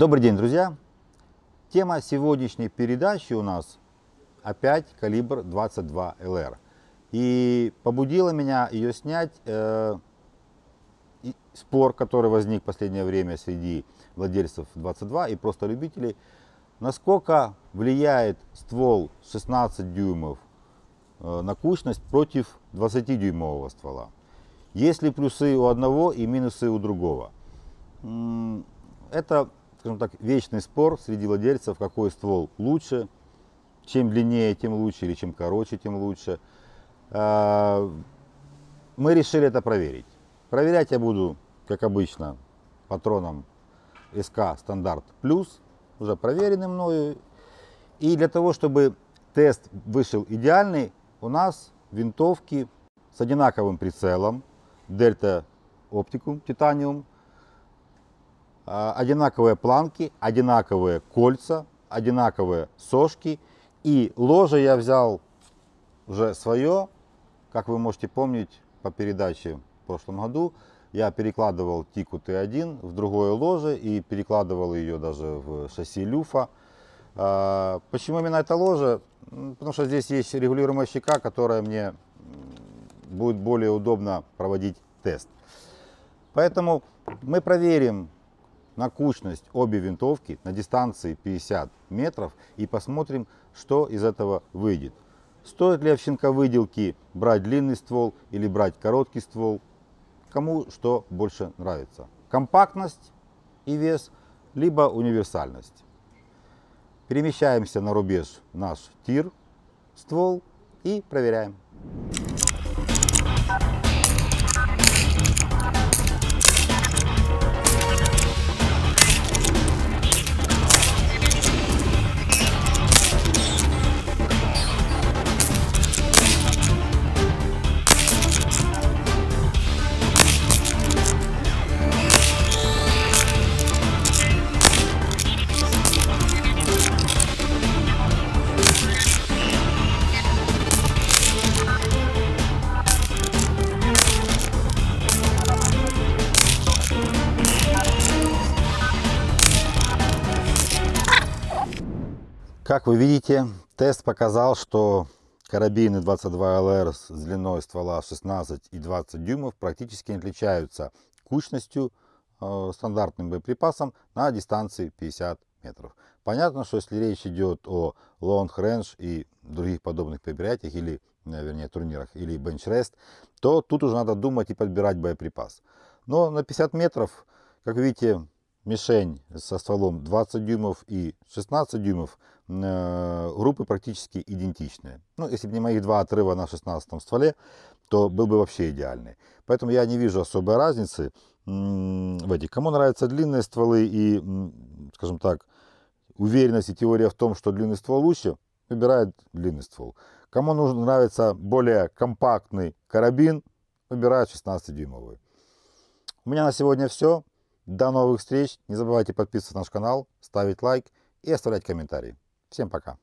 Добрый день, друзья! Тема сегодняшней передачи у нас опять калибр 22 LR. И побудила меня ее снять э, спор, который возник в последнее время среди владельцев 22 и просто любителей, насколько влияет ствол 16 дюймов э, на кучность против 20-дюймового ствола. Есть ли плюсы у одного и минусы у другого? Это скажем так, вечный спор среди владельцев, какой ствол лучше. Чем длиннее, тем лучше, или чем короче, тем лучше. А, мы решили это проверить. Проверять я буду, как обычно, патроном СК стандарт плюс, уже проверенный мною. И для того, чтобы тест вышел идеальный, у нас винтовки с одинаковым прицелом Delta Opticum Titanium а, одинаковые планки, одинаковые кольца, одинаковые сошки. И ложе я взял уже свое, как вы можете помнить по передаче в прошлом году, я перекладывал Тику Т1 в другое ложе и перекладывал ее даже в шасси люфа. А, почему именно это ложе? Потому что здесь есть регулируемая щека, которая мне будет более удобно проводить тест. Поэтому мы проверим на кучность обе винтовки на дистанции 50 метров и посмотрим, что из этого выйдет. Стоит ли овщинка выделки брать длинный ствол или брать короткий ствол, кому что больше нравится. Компактность и вес, либо универсальность. Перемещаемся на рубеж наш тир, ствол и проверяем. Thank you. Как вы видите, тест показал, что карабины 22LR с длиной ствола 16 и 20 дюймов практически не отличаются кучностью э, стандартным боеприпасом на дистанции 50 метров. Понятно, что если речь идет о long range и других подобных мероприятиях, или, э, вернее, турнирах, или bench rest, то тут уже надо думать и подбирать боеприпас. Но на 50 метров, как видите, мишень со стволом 20 дюймов и 16 дюймов э, группы практически идентичные. Ну, если бы не моих два отрыва на 16 стволе, то был бы вообще идеальный. Поэтому я не вижу особой разницы в этих. Кому нравятся длинные стволы и, скажем так, уверенность и теория в том, что длинный ствол лучше, выбирает длинный ствол. Кому нужен, нравится более компактный карабин, выбирает 16-дюймовый. У меня на сегодня все. До новых встреч. Не забывайте подписываться на наш канал, ставить лайк и оставлять комментарии. Всем пока.